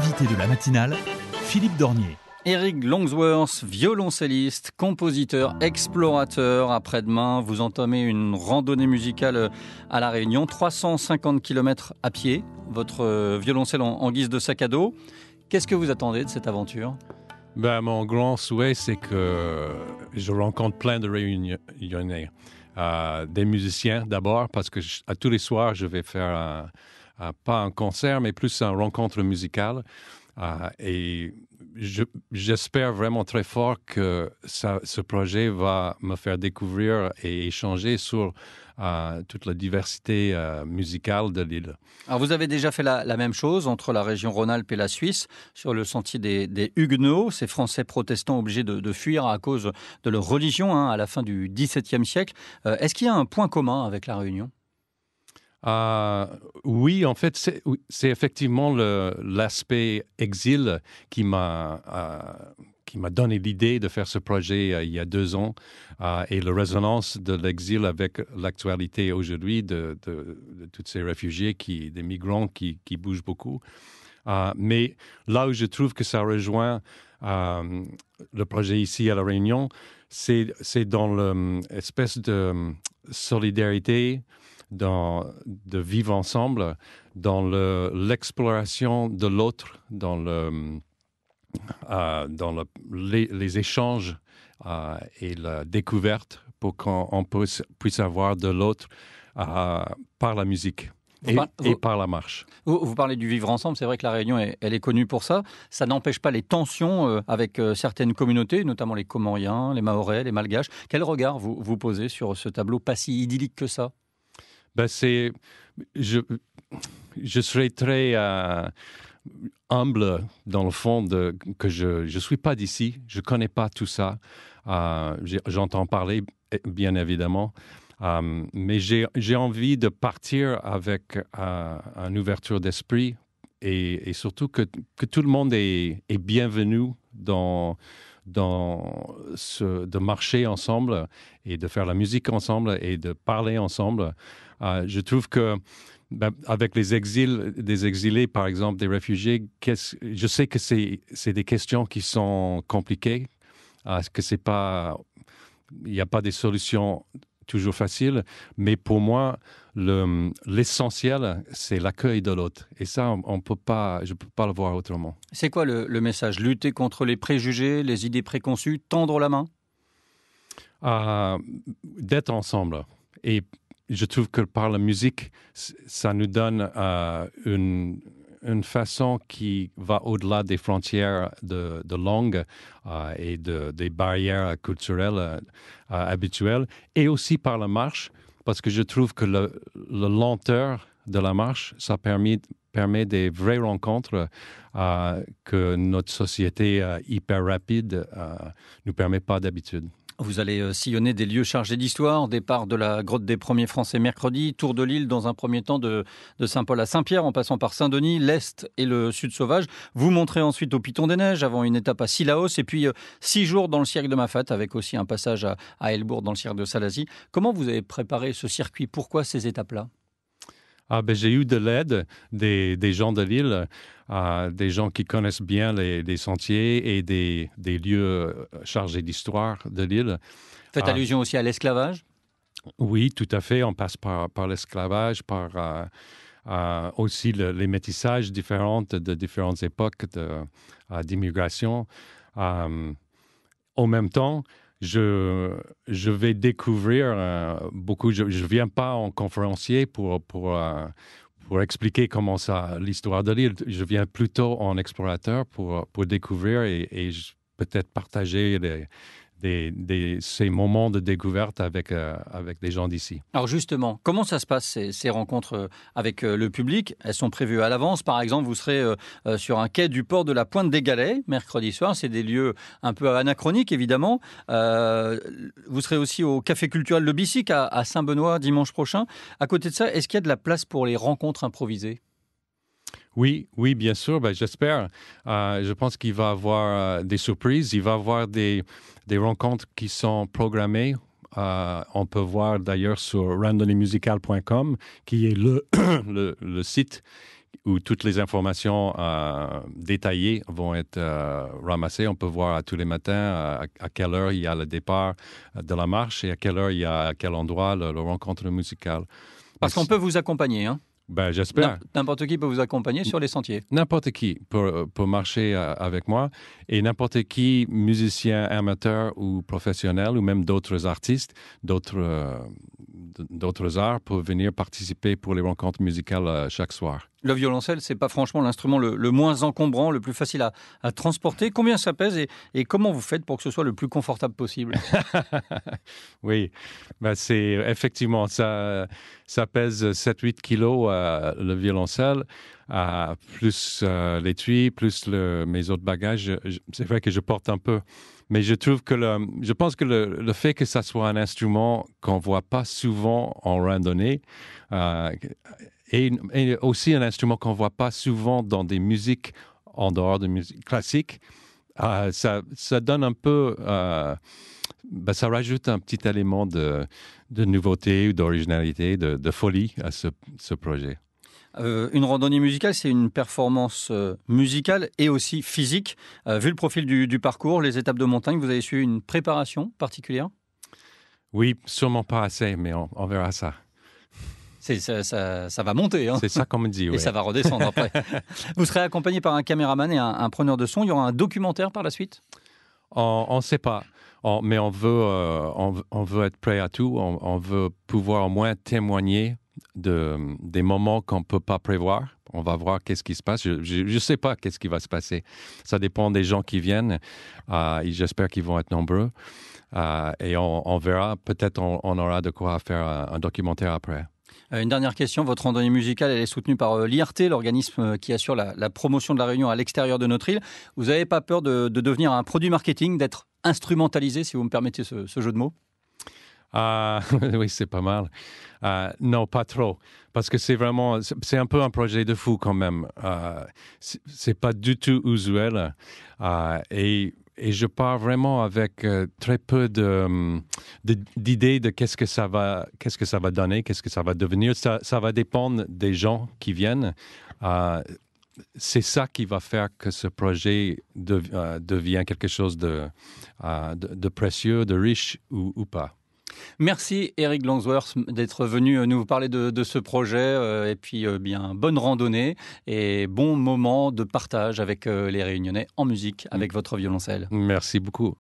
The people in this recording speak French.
Invité de la matinale, Philippe Dornier. Eric Longsworth, violoncelliste, compositeur, explorateur. Après-demain, vous entamez une randonnée musicale euh, à La Réunion, 350 km à pied, votre euh, violoncelle en, guise de sac à dos. Qu'est-ce que vous attendez de cette aventure ben, Mon grand souhait, c'est que je rencontre plein de réunionnais. Euh, des musiciens d'abord, parce que à tous les soirs, je vais faire un euh, pas un concert, mais plus une rencontre musicale. Euh, et j'espère vraiment très fort que ce projet va me faire découvrir et échanger sur euh, toute la diversité musicale de l'île. Alors vous avez déjà fait la, même chose entre la région Rhône-Alpes et la Suisse sur le sentier des, Huguenots, ces Français protestants obligés de, fuir à cause de leur religion hein, à la fin du XVIIe siècle. Est-ce qu'il y a un point commun avec la Réunion euh, oui, en fait, c'est, effectivement le, l'aspect exil qui m'a euh, qui m'a donné l'idée de faire ce projet euh, il y a deux ans et la résonance de l'exil avec l'actualité aujourd'hui de, de, tous ces réfugiés, qui, des migrants qui, qui bougent beaucoup. mais là où je trouve que ça rejoint le projet ici à La Réunion, c'est, c'est dans l'espèce de solidarité dans, de vivre ensemble, dans l'exploration de l'autre, dans, euh, les, échanges euh, et la découverte pour qu'on puisse, puisse, avoir de l'autre euh, par la musique. Et, et, par la marche. Vous, parlez du vivre ensemble, c'est vrai que la Réunion, est, elle est connue pour ça. Ça n'empêche pas les tensions avec certaines communautés, notamment les Comoriens, les Mahorais, les Malgaches. Quel regard vous, vous posez sur ce tableau pas si idyllique que ça ben, c'est, je, je serais très euh, humble dans le fond de, que je ne suis pas d'ici, je ne connais pas tout ça. Euh, j'entends parler, eh, bien évidemment. Euh, mais j'ai envie de partir avec une ouverture d'esprit et, et, surtout que, que, tout le monde est, est bienvenu dans, dans ce, de marcher ensemble et de faire la musique ensemble et de parler ensemble. Euh, je trouve que ben, avec les exils, des exilés, par exemple, des réfugiés, je sais que c'est des questions qui sont compliquées, euh, que c'est pas, il n'y a pas des solutions toujours faciles, mais pour moi, l'essentiel, c'est l'accueil de l'autre. Et ça, on, peut pas, je ne peux pas le voir autrement. C'est quoi le, message Lutter contre les préjugés, les idées préconçues, tendre la main euh, D'être ensemble. Et je trouve que par la musique, ça nous donne euh, une, façon qui va au-delà des frontières de, langue euh, et de, des barrières culturelles euh, habituelles, et aussi par la marche, parce que je trouve que la lenteur de la marche, ça permet, permet des vraies rencontres que notre société hyper rapide ne nous permet pas d'habitude. Vous allez euh, sillonner des lieux chargés d'histoire, départ de la grotte des premiers Français mercredi, tour de l'île dans un premier temps de, Saint-Paul à Saint-Pierre en passant par Saint-Denis, l'Est et le Sud sauvage. Vous montrez ensuite au Piton des Neiges avant une étape à Sillaos et puis euh, six jours dans le cirque de Mafate avec aussi un passage à, à dans le cirque de Salazie. Comment vous avez préparé ce circuit Pourquoi ces étapes-là ah, ben, j'ai eu de l'aide des, des, gens de l'île, euh, des gens qui connaissent bien les, sentiers et des, des lieux euh, chargés d'histoire de l'île. Faites ah. allusion aussi à l'esclavage Oui, tout à fait. On passe par, par l'esclavage, par euh, aussi les métissages différents de différentes époques d'immigration. en même temps, je, je vais découvrir euh, beaucoup. Je ne viens pas en conférencier pour, pour, euh, pour expliquer comment ça, l'histoire de l'île. Je viens plutôt en explorateur pour, pour découvrir et, et peut-être partager les ces moments de découverte avec, euh, avec des gens d'ici. Alors justement, comment ça se passe ces, rencontres euh, avec euh, le public Elles sont prévues à l'avance. Par exemple, vous serez sur un quai du port de la Pointe des Galets mercredi soir. C'est des lieux un peu anachroniques, évidemment. vous serez aussi au Café culturel Le Bissic à, à Saint-Benoît dimanche prochain. À côté de ça, est-ce qu'il y a de la place pour les rencontres improvisées oui, oui, bien sûr. Ben, j'espère. Euh, je pense qu'il va avoir euh, des surprises. Il va avoir des, rencontres qui sont programmées. Euh, on peut voir d'ailleurs sur randommusical.com, qui est le, site où toutes les informations détaillées vont être ramassées. On peut voir tous les matins à, quelle heure il y a le départ de la marche et à quelle heure il y a à quel endroit le, rencontre musicale. Parce qu'on peut vous accompagner. Hein? Ben, j'espère. N'importe qui peut vous accompagner sur les sentiers. N'importe qui peut, euh, marcher euh, avec moi et n'importe qui, musicien amateur ou professionnel ou même d'autres artistes, d'autres, euh, d'autres arts, peut venir participer pour les rencontres musicales chaque soir. Le violoncelle, c'est pas franchement l'instrument le, moins encombrant, le plus facile à, transporter. Combien ça pèse et, comment vous faites pour que ce soit le plus confortable possible Oui, bah, c'est effectivement ça. Ça pèse 7-8 kilos euh, le violoncelle, plus euh, l'étui, plus mes autres bagages. C'est vrai que je porte un peu, mais je trouve que je pense que le, fait que ça soit un instrument qu'on voit pas souvent en randonnée euh, et, aussi un instrument qu'on ne voit pas souvent dans des musiques en dehors de musique classique. Euh, ça, donne un peu, euh, ben, ça rajoute un petit élément de, de nouveauté, d'originalité, de, de, folie à ce, ce projet. Euh, une randonnée musicale, c'est une performance musicale et aussi physique. vu le profil du, du parcours, les étapes de montagne, vous avez suivi une préparation particulière Oui, sûrement pas assez, mais on verra ça ça, va monter. Hein. C'est ça qu'on me dit. oui. Et ça va redescendre après. Vous serez accompagné par un caméraman et un, preneur de son. Il y aura un documentaire par la suite On ne sait pas. mais on veut, euh, on, veut être prêt à tout. On, veut pouvoir au moins témoigner de, des moments qu'on ne peut pas prévoir. On va voir qu'est-ce qui se passe. Je ne sais pas qu'est-ce qui va se passer. Ça dépend des gens qui viennent. Euh, j'espère qu'ils vont être nombreux. Euh, et on, verra. Peut-être on, aura de quoi faire un documentaire après. Euh, une dernière question, votre randonnée musicale, elle est soutenue par euh, l'IRT, l'organisme euh, qui assure la, promotion de la Réunion à l'extérieur de notre île. Vous n'avez pas peur de, devenir un produit marketing, d'être instrumentalisé, si vous me permettez ce, jeu de mots ah, oui, c'est pas mal. Ah, non, pas trop, parce que c'est vraiment, c'est un peu un projet de fou quand même. Euh, c'est pas du tout usuel. et et je pars vraiment avec euh, très peu euh, d'idées de, qu'est-ce que ça va, donner, qu'est-ce que ça va devenir. Ça, va dépendre des gens qui viennent. Euh, c'est ça qui va faire que ce projet devient quelque chose de, précieux, de riche ou pas. Merci Eric Longsworth d'être venu euh, nous parler de, de ce projet euh, et puis euh, bien bonne randonnée et bon moment de partage avec les Réunionnais en musique avec mm. votre violoncelle. Merci beaucoup.